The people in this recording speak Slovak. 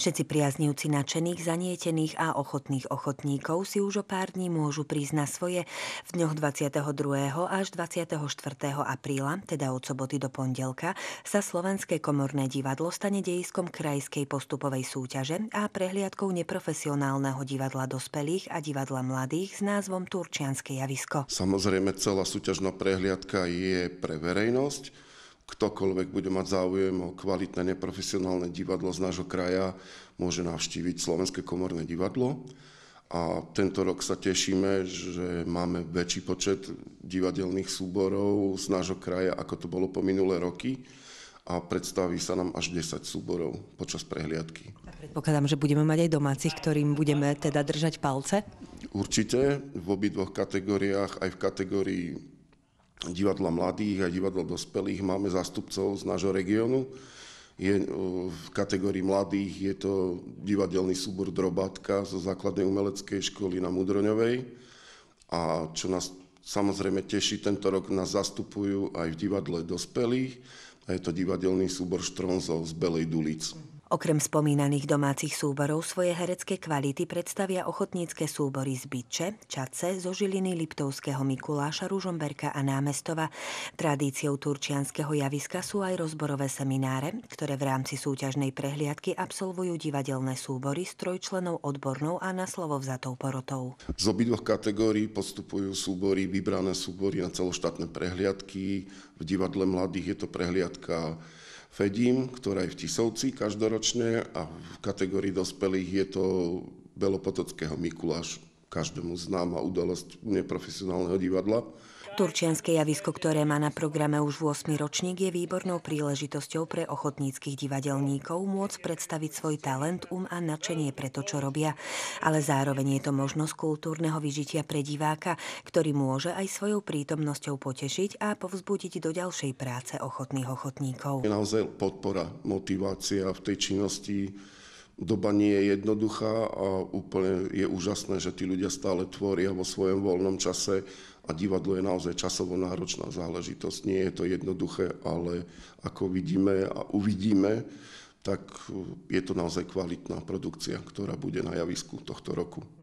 Všetci priaznivci nadšených, zanietených a ochotných ochotníkov si už o pár dní môžu prísť na svoje v dňoch 22. až 24. apríla, teda od soboty do pondelka, sa Slovenské komorné divadlo stane dejiskom krajskej postupovej súťaže a prehliadkou neprofesionálneho divadla dospelých a divadla mladých s názvom Turčianske javisko. Samozrejme, celá súťažná prehliadka je pre verejnosť ktokoľvek bude mať záujem o kvalitné neprofesionálne divadlo z nášho kraja, môže navštíviť Slovenské komorné divadlo. A tento rok sa tešíme, že máme väčší počet divadelných súborov z nášho kraja, ako to bolo po minulé roky a predstaví sa nám až 10 súborov počas prehliadky. A predpokladám, že budeme mať aj domácich, ktorým budeme teda držať palce? Určite, v obidvoch kategóriách, aj v kategórii divadla mladých a divadla dospelých máme zástupcov z nášho regiónu. Je, e, v kategórii mladých je to divadelný súbor Drobatka zo základnej umeleckej školy na Mudroňovej. A čo nás samozrejme teší, tento rok nás zastupujú aj v divadle dospelých a je to divadelný súbor Štronzov z Belej Dulic. Okrem spomínaných domácich súborov svoje herecké kvality predstavia ochotnícke súbory z Byče, Čace, zo Žiliny Liptovského Mikuláša, Ružomberka a Námestova. Tradíciou turčianského javiska sú aj rozborové semináre, ktoré v rámci súťažnej prehliadky absolvujú divadelné súbory s trojčlenou odbornou a na slovo vzatou porotou. Z obidvoch kategórií postupujú súbory, vybrané súbory na celoštátne prehliadky. V divadle mladých je to prehliadka Fedím, ktorá je v Tisovci každoročne a v kategórii dospelých je to Belopotockého Mikuláš, každému známa udalosť neprofesionálneho divadla. Turčianske javisko, ktoré má na programe už 8 ročník, je výbornou príležitosťou pre ochotníckých divadelníkov môcť predstaviť svoj talent, um a nadšenie pre to, čo robia. Ale zároveň je to možnosť kultúrneho vyžitia pre diváka, ktorý môže aj svojou prítomnosťou potešiť a povzbudiť do ďalšej práce ochotných ochotníkov. Je naozaj podpora, motivácia v tej činnosti doba nie je jednoduchá a úplne je úžasné, že tí ľudia stále tvoria vo svojom voľnom čase a divadlo je naozaj časovo náročná záležitosť. Nie je to jednoduché, ale ako vidíme a uvidíme, tak je to naozaj kvalitná produkcia, ktorá bude na javisku tohto roku.